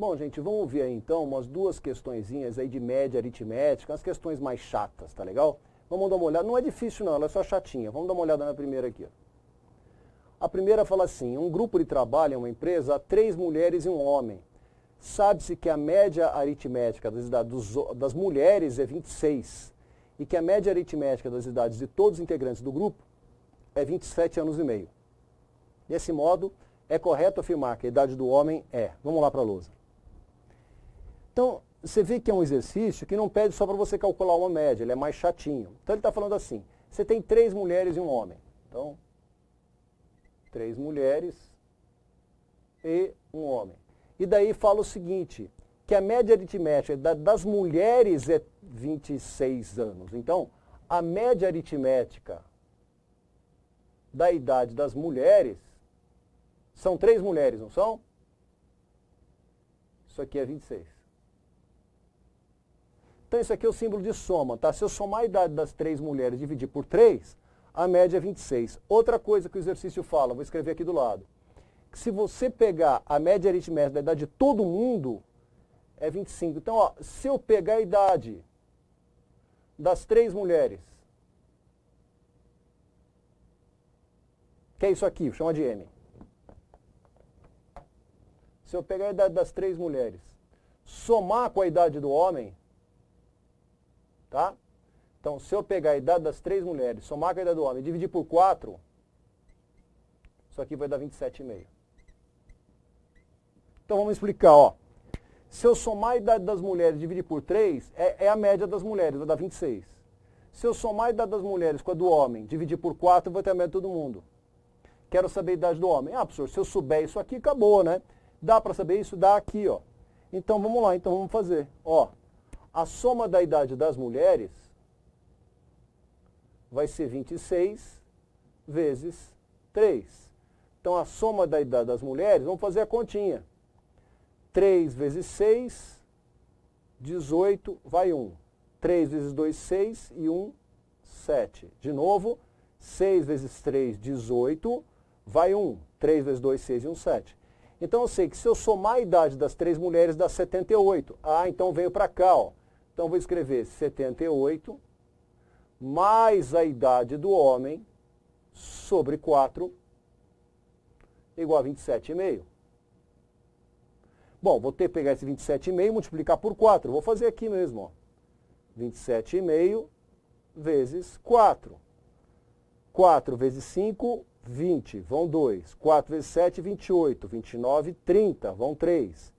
Bom, gente, vamos ver aí então umas duas questõezinhas aí de média aritmética, as questões mais chatas, tá legal? Vamos dar uma olhada. Não é difícil não, ela é só chatinha. Vamos dar uma olhada na primeira aqui. Ó. A primeira fala assim, um grupo de trabalho uma empresa, há três mulheres e um homem. Sabe-se que a média aritmética das, idades, das mulheres é 26 e que a média aritmética das idades de todos os integrantes do grupo é 27 anos e meio. Desse modo, é correto afirmar que a idade do homem é... Vamos lá para a lousa. Então, você vê que é um exercício que não pede só para você calcular uma média, ele é mais chatinho. Então, ele está falando assim, você tem três mulheres e um homem. Então, três mulheres e um homem. E daí fala o seguinte, que a média aritmética das mulheres é 26 anos. Então, a média aritmética da idade das mulheres são três mulheres, não são? Isso aqui é 26. Então isso aqui é o símbolo de soma, tá? Se eu somar a idade das três mulheres e dividir por três, a média é 26. Outra coisa que o exercício fala, vou escrever aqui do lado. Que se você pegar a média aritmética da idade de todo mundo, é 25. Então, ó, se eu pegar a idade das três mulheres, que é isso aqui, chama de M. Se eu pegar a idade das três mulheres, somar com a idade do homem, Tá? Então, se eu pegar a idade das três mulheres, somar com a idade do homem e dividir por 4, isso aqui vai dar 27,5. Então, vamos explicar. Ó. Se eu somar a idade das mulheres e dividir por 3, é, é, a média das mulheres, vai dar 26. Se eu somar a idade das mulheres com a do homem, dividir por 4, vai ter a média de todo mundo. Quero saber a idade do homem. Ah, professor, se eu souber isso aqui, acabou, né? Dá para saber isso? Dá aqui, ó. Então, vamos lá. Então, vamos fazer. Ó, a soma da idade das mulheres vai ser 26 vezes 3. Então, a soma da idade das mulheres, vamos fazer a continha. 3 vezes 6, 18, vai 1. 3 vezes 2, 6 e 1, 7. De novo, 6 vezes 3, 18, vai 1. 3 vezes 2, 6 e 1, 7. Então, eu sei que se eu somar a idade das três mulheres, dá 78. Ah, então veio para cá, ó. Então, vou escrever 78 mais a idade do homem sobre 4 igual a 27,5. Bom, vou ter que pegar esse 27,5 e multiplicar por 4. Vou fazer aqui mesmo. 27,5 vezes 4. 4 vezes 5, 20. Vão 2. 4 vezes 7, 28. 29, 30. Vão 3.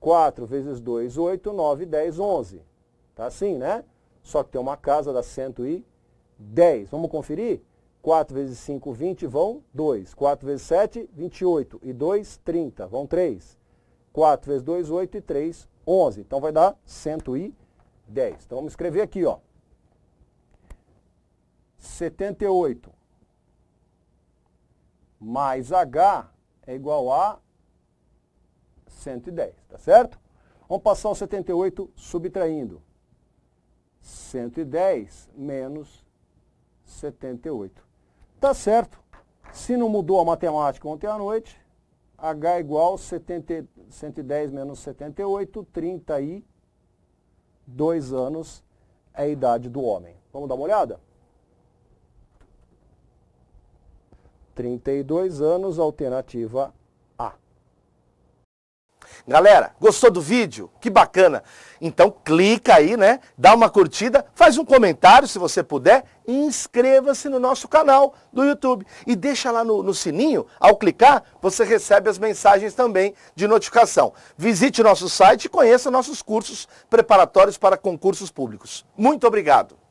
4 vezes 2, 8, 9, 10, 11. Tá assim, né? Só que tem uma casa dá 110. Vamos conferir? 4 vezes 5, 20, vão 2. 4 vezes 7, 28. E 2, 30. Vão 3. 4 vezes 2, 8 e 3, 11. Então vai dar 110. Então vamos escrever aqui, ó. 78 mais H é igual a 110, tá certo? Vamos passar o 78 subtraindo. 110 menos 78. Tá certo. Se não mudou a matemática ontem à noite, H é igual 70, 110 menos 78, 32 anos é a idade do homem. Vamos dar uma olhada? 32 anos, alternativa A. Galera, gostou do vídeo? Que bacana! Então clica aí, né? Dá uma curtida, faz um comentário se você puder e inscreva-se no nosso canal do YouTube. E deixa lá no, no, sininho, ao clicar, você recebe as mensagens também de notificação. Visite nosso site e conheça nossos cursos preparatórios para concursos públicos. Muito obrigado!